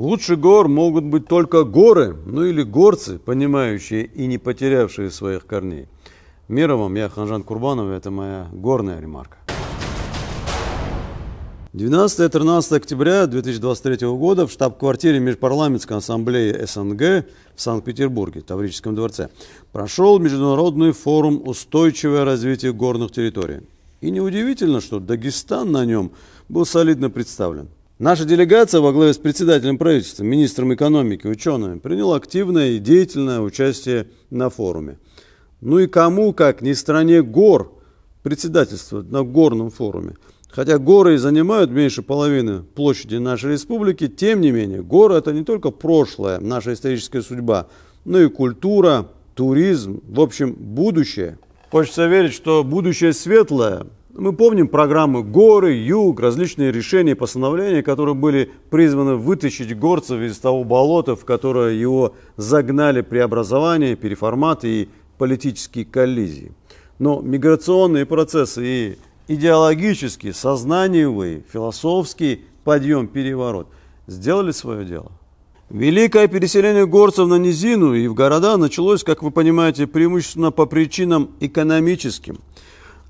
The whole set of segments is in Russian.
Лучше гор могут быть только горы, ну или горцы, понимающие и не потерявшие своих корней. Миром вам, я Ханжан Курбанов, это моя горная ремарка. 12-13 октября 2023 года в штаб-квартире Межпарламентской ассамблеи СНГ в Санкт-Петербурге, Таврическом дворце, прошел Международный форум «Устойчивое развитие горных территорий». И неудивительно, что Дагестан на нем был солидно представлен – Наша делегация во главе с председателем правительства, министром экономики, учеными, приняла активное и деятельное участие на форуме. Ну и кому, как не стране гор, председательствовать на горном форуме. Хотя горы и занимают меньше половины площади нашей республики, тем не менее, горы – это не только прошлое, наша историческая судьба, но и культура, туризм, в общем, будущее. Хочется верить, что будущее светлое, мы помним программы «Горы», «Юг», различные решения и постановления, которые были призваны вытащить горцев из того болота, в которое его загнали преобразования, переформаты и политические коллизии. Но миграционные процессы и идеологический, сознаниевый, философский подъем, переворот сделали свое дело. Великое переселение горцев на низину и в города началось, как вы понимаете, преимущественно по причинам экономическим –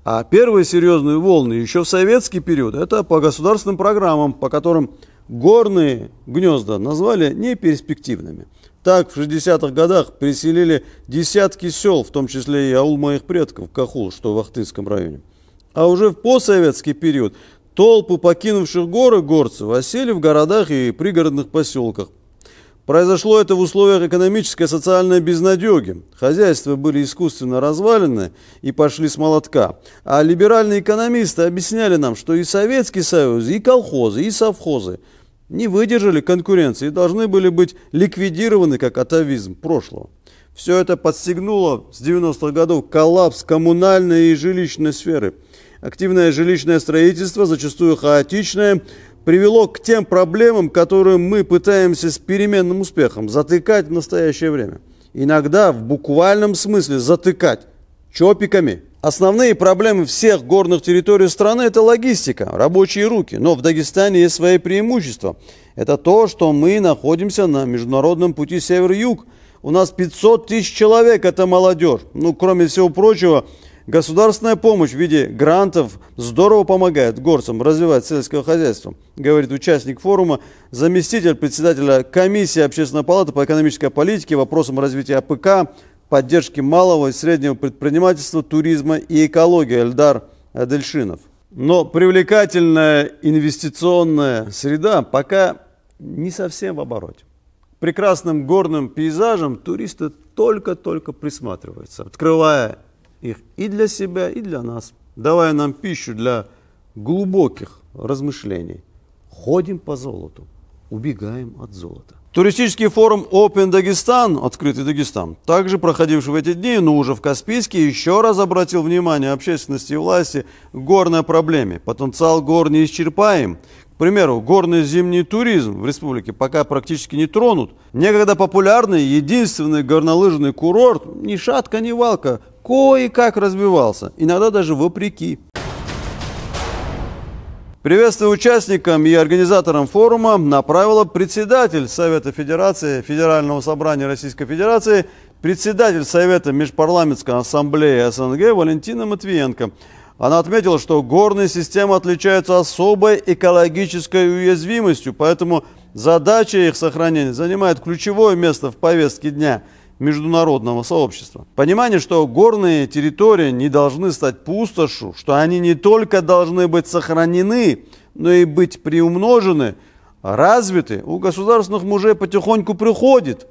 а первые серьезные волны еще в советский период, это по государственным программам, по которым горные гнезда назвали неперспективными. Так в 60-х годах переселили десятки сел, в том числе и аул моих предков, Кахул, что в Ахтынском районе. А уже в постсоветский период толпы покинувших горы горцев осели в городах и пригородных поселках. Произошло это в условиях экономической и социальной безнадеги. Хозяйства были искусственно развалены и пошли с молотка. А либеральные экономисты объясняли нам, что и Советский Союз, и колхозы, и совхозы не выдержали конкуренции и должны были быть ликвидированы как атовизм прошлого. Все это подстегнуло с 90-х годов коллапс коммунальной и жилищной сферы. Активное жилищное строительство, зачастую хаотичное, привело к тем проблемам, которые мы пытаемся с переменным успехом затыкать в настоящее время. Иногда в буквальном смысле затыкать чопиками. Основные проблемы всех горных территорий страны – это логистика, рабочие руки. Но в Дагестане есть свои преимущества. Это то, что мы находимся на международном пути север-юг. У нас 500 тысяч человек – это молодежь. Ну, кроме всего прочего – Государственная помощь в виде грантов здорово помогает горцам развивать сельское хозяйство, говорит участник форума, заместитель председателя комиссии Общественной палаты по экономической политике вопросам развития АПК, поддержки малого и среднего предпринимательства, туризма и экологии Эльдар Адельшинов. Но привлекательная инвестиционная среда пока не совсем в обороте. Прекрасным горным пейзажем туристы только-только присматриваются, открывая их и для себя, и для нас, давая нам пищу для глубоких размышлений. Ходим по золоту, убегаем от золота. Туристический форум Open Дагестан, открытый Дагестан, также проходивший в эти дни, но уже в Каспийске, еще раз обратил внимание общественности и власти к горной проблеме. Потенциал гор не исчерпаем. К примеру, горный зимний туризм в республике пока практически не тронут. Некогда популярный единственный горнолыжный курорт ни шатка, ни валка кое-как разбивался, иногда даже вопреки. Приветствие участникам и организаторам форума направила председатель Совета Федерации Федерального собрания Российской Федерации, председатель Совета Межпарламентской ассамблеи СНГ Валентина Матвиенко. Она отметила, что горные системы отличаются особой экологической уязвимостью, поэтому задача их сохранения занимает ключевое место в повестке дня – международного сообщества. Понимание, что горные территории не должны стать пустошью, что они не только должны быть сохранены, но и быть приумножены, развиты, у государственных мужей потихоньку приходит.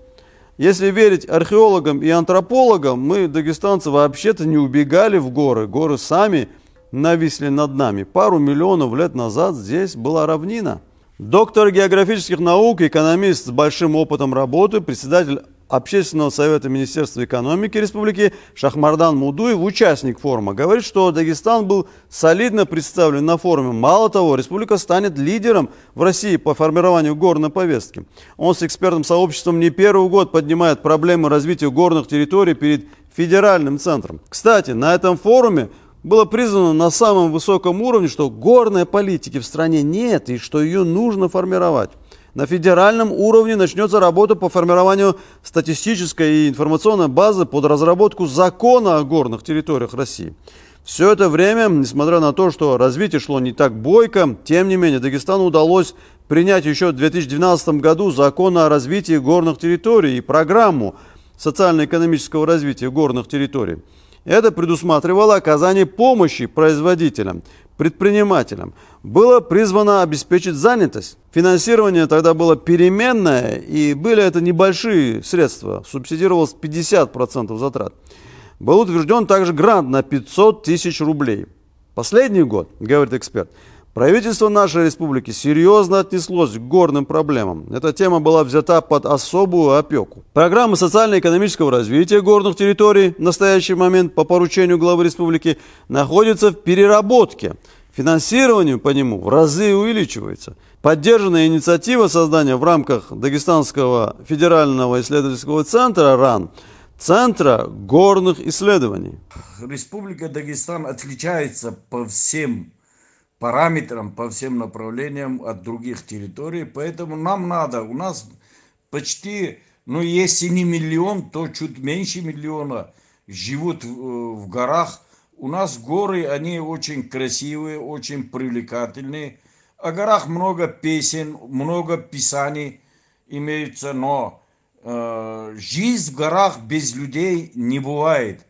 Если верить археологам и антропологам, мы, дагестанцы, вообще-то не убегали в горы. Горы сами нависли над нами. Пару миллионов лет назад здесь была равнина. Доктор географических наук, экономист с большим опытом работы, председатель Общественного совета Министерства экономики республики Шахмардан Мудуев, участник форума, говорит, что Дагестан был солидно представлен на форуме. Мало того, республика станет лидером в России по формированию горной повестки. Он с экспертным сообществом не первый год поднимает проблемы развития горных территорий перед федеральным центром. Кстати, на этом форуме было признано на самом высоком уровне, что горной политики в стране нет и что ее нужно формировать на федеральном уровне начнется работа по формированию статистической и информационной базы под разработку закона о горных территориях России. Все это время, несмотря на то, что развитие шло не так бойко, тем не менее Дагестану удалось принять еще в 2012 году закон о развитии горных территорий и программу социально-экономического развития горных территорий. Это предусматривало оказание помощи производителям, предпринимателям, было призвано обеспечить занятость. Финансирование тогда было переменное, и были это небольшие средства, субсидировалось 50% затрат. Был утвержден также грант на 500 тысяч рублей. Последний год, говорит эксперт, Правительство нашей республики серьезно отнеслось к горным проблемам. Эта тема была взята под особую опеку. Программа социально-экономического развития горных территорий в настоящий момент по поручению главы республики находится в переработке. Финансирование по нему в разы увеличивается. Поддержанная инициатива создания в рамках Дагестанского федерального исследовательского центра РАН Центра горных исследований. Республика Дагестан отличается по всем параметрам, по всем направлениям от других территорий. Поэтому нам надо, у нас почти, ну если не миллион, то чуть меньше миллиона живут в, э, в горах. У нас горы, они очень красивые, очень привлекательные. О горах много песен, много писаний имеются, но э, жизнь в горах без людей не бывает.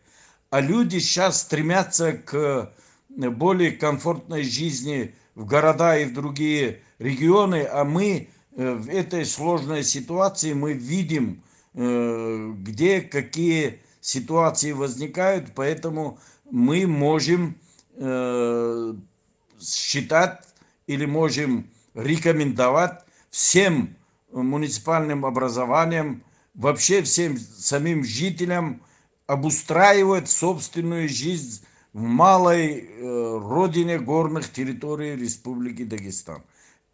А люди сейчас стремятся к более комфортной жизни в города и в другие регионы, а мы э, в этой сложной ситуации мы видим, э, где какие ситуации возникают, поэтому мы можем э, считать или можем рекомендовать всем муниципальным образованиям, вообще всем самим жителям обустраивать собственную жизнь в малой э, родине горных территорий Республики Дагестан.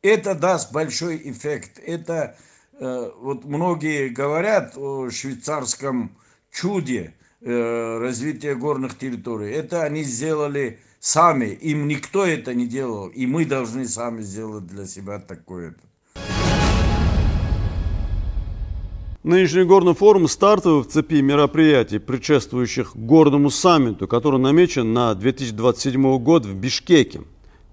Это даст большой эффект. Это э, вот многие говорят о швейцарском чуде э, развития горных территорий. Это они сделали сами. Им никто это не делал. И мы должны сами сделать для себя такое-то. Нынешний горный форум стартовый в цепи мероприятий, предшествующих горному саммиту, который намечен на 2027 год в Бишкеке.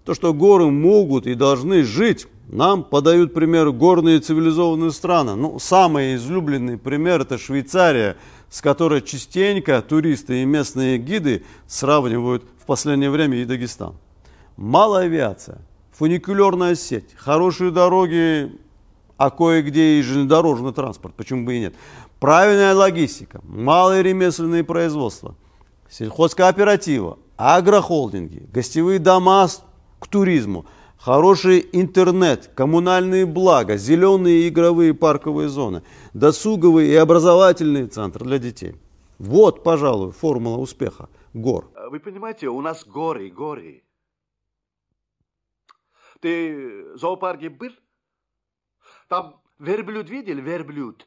То, что горы могут и должны жить, нам подают пример горные цивилизованные страны. Ну, самый излюбленный пример – это Швейцария, с которой частенько туристы и местные гиды сравнивают в последнее время и Дагестан. Малая авиация, фуникулерная сеть, хорошие дороги а кое-где и железнодорожный транспорт, почему бы и нет. Правильная логистика, малые ремесленные производства, сельхозкооператива, агрохолдинги, гостевые дома к туризму, хороший интернет, коммунальные блага, зеленые игровые парковые зоны, досуговые и образовательные центры для детей. Вот, пожалуй, формула успеха гор. Э, вы понимаете, у нас горы, горы. Ты в зоопарке был? Там верблюд видели? Верблюд.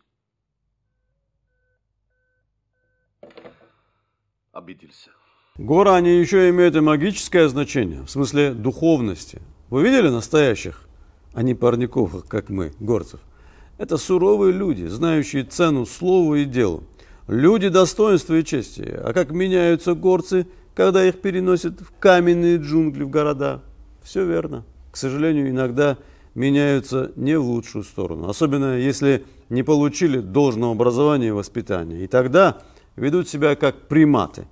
Обиделся. Горы, они еще имеют и магическое значение, в смысле духовности. Вы видели настоящих, а не парников, как мы, горцев? Это суровые люди, знающие цену слову и делу. Люди достоинства и чести. А как меняются горцы, когда их переносят в каменные джунгли, в города? Все верно. К сожалению, иногда меняются не в лучшую сторону, особенно если не получили должного образования и воспитания. И тогда ведут себя как приматы,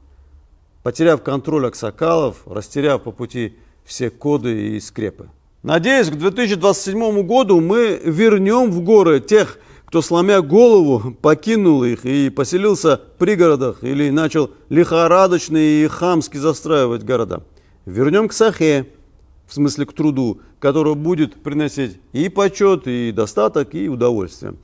потеряв контроль аксакалов, растеряв по пути все коды и скрепы. Надеюсь, к 2027 году мы вернем в горы тех, кто, сломя голову, покинул их и поселился в пригородах или начал лихорадочно и хамски застраивать города. Вернем к Сахе, в смысле к труду, который будет приносить и почет, и достаток, и удовольствие.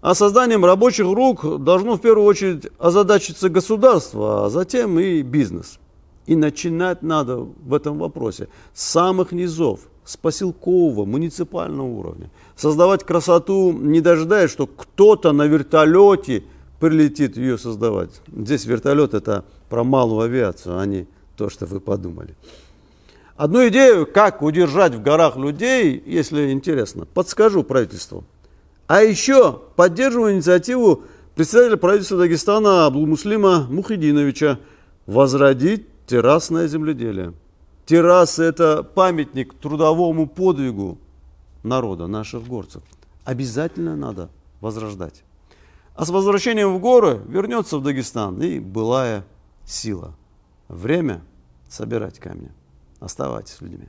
А созданием рабочих рук должно в первую очередь озадачиться государство, а затем и бизнес. И начинать надо в этом вопросе с самых низов, с поселкового, муниципального уровня. Создавать красоту, не дожидаясь, что кто-то на вертолете прилетит ее создавать. Здесь вертолет – это про малую авиацию, а не то, что вы подумали. Одну идею, как удержать в горах людей, если интересно, подскажу правительству. А еще поддерживаю инициативу председателя правительства Дагестана Абдулмуслима Мухидиновича возродить террасное земледелие. Террасы – это памятник трудовому подвигу народа, наших горцев. Обязательно надо возрождать. А с возвращением в горы вернется в Дагестан и былая сила. Время собирать камни оставайтесь с людьми.